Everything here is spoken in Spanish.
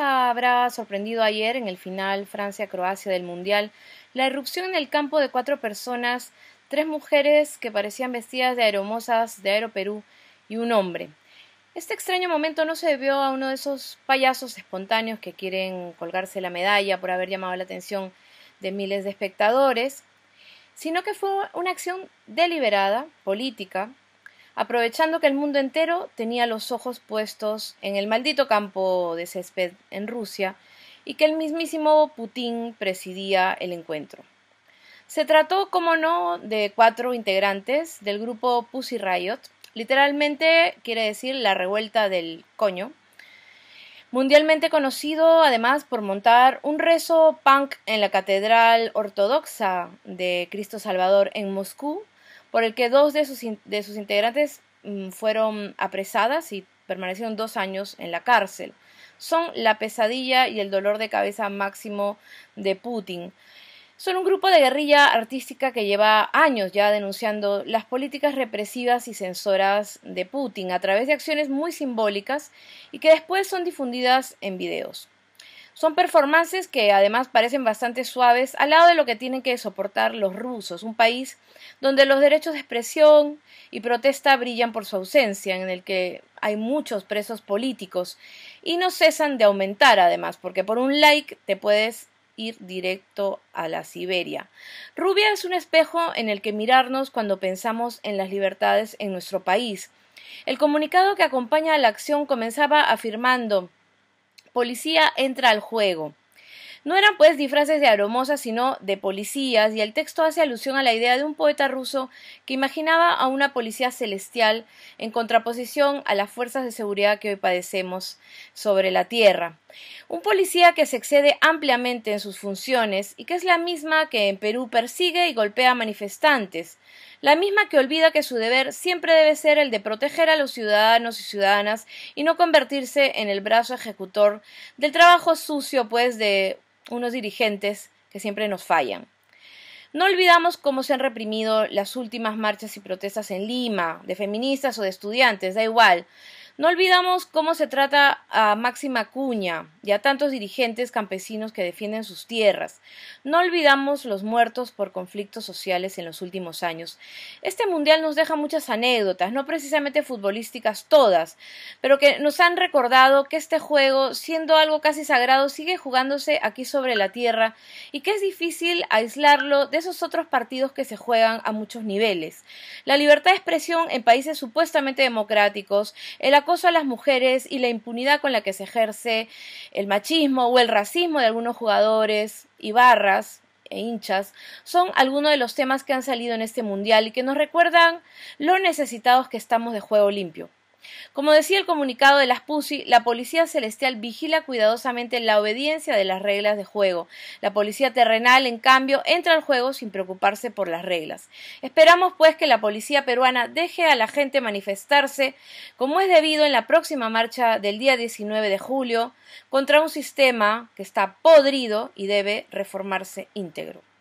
habrá sorprendido ayer en el final Francia-Croacia del Mundial la irrupción en el campo de cuatro personas, tres mujeres que parecían vestidas de aeromosas de Aeroperú y un hombre. Este extraño momento no se debió a uno de esos payasos espontáneos que quieren colgarse la medalla por haber llamado la atención de miles de espectadores, sino que fue una acción deliberada, política, aprovechando que el mundo entero tenía los ojos puestos en el maldito campo de césped en Rusia y que el mismísimo Putin presidía el encuentro. Se trató, como no, de cuatro integrantes del grupo Pussy Riot, literalmente quiere decir la revuelta del coño, mundialmente conocido además por montar un rezo punk en la Catedral Ortodoxa de Cristo Salvador en Moscú por el que dos de sus, integrantes mm, fueron apresadas y permanecieron dos años en la cárcel. Son la pesadilla y el dolor de cabeza máximo de Putin. Son un grupo de guerrilla artística que lleva años ya denunciando las políticas represivas y censoras de Putin a través de acciones muy simbólicas y que después son difundidas en videos. Son performances que además parecen bastante suaves al lado de lo que tienen que soportar los rusos, un país donde los derechos de expresión y protesta brillan por su ausencia, en el que hay muchos presos políticos y no cesan de aumentar además, porque por un like te puedes ir directo a la Siberia. Rubia es un espejo en el que mirarnos cuando pensamos en las libertades en nuestro país. El comunicado que acompaña a la acción comenzaba afirmando policía entra al juego. No eran pues disfraces de aromosas, sino de policías, y el texto hace alusión a la idea de un poeta ruso que imaginaba a una policía celestial en contraposición a las fuerzas de seguridad que hoy padecemos sobre la Tierra. Un policía que se excede ampliamente en sus funciones y que es la misma que en Perú persigue y golpea a manifestantes, la misma que olvida que su deber siempre debe ser el de proteger a los ciudadanos y ciudadanas y no convertirse en el brazo ejecutor del trabajo sucio, pues, de unos dirigentes que siempre nos fallan. No olvidamos cómo se han reprimido las últimas marchas y protestas en Lima, de feministas o de estudiantes, da igual. No olvidamos cómo se trata a Máxima Cuña y a tantos dirigentes campesinos que defienden sus tierras. No olvidamos los muertos por conflictos sociales en los últimos años. Este mundial nos deja muchas anécdotas, no precisamente futbolísticas todas, pero que nos han recordado que este juego, siendo algo casi sagrado, sigue jugándose aquí sobre la tierra y que es difícil aislarlo de esos otros partidos que se juegan a muchos niveles. La libertad de expresión en países supuestamente democráticos, el acoso a las mujeres y la impunidad con la que se ejerce el machismo o el racismo de algunos jugadores y barras e hinchas son algunos de los temas que han salido en este mundial y que nos recuerdan lo necesitados que estamos de juego limpio. Como decía el comunicado de las PUSI, la Policía Celestial vigila cuidadosamente la obediencia de las reglas de juego. La Policía Terrenal, en cambio, entra al juego sin preocuparse por las reglas. Esperamos, pues, que la Policía Peruana deje a la gente manifestarse, como es debido en la próxima marcha del día 19 de julio, contra un sistema que está podrido y debe reformarse íntegro.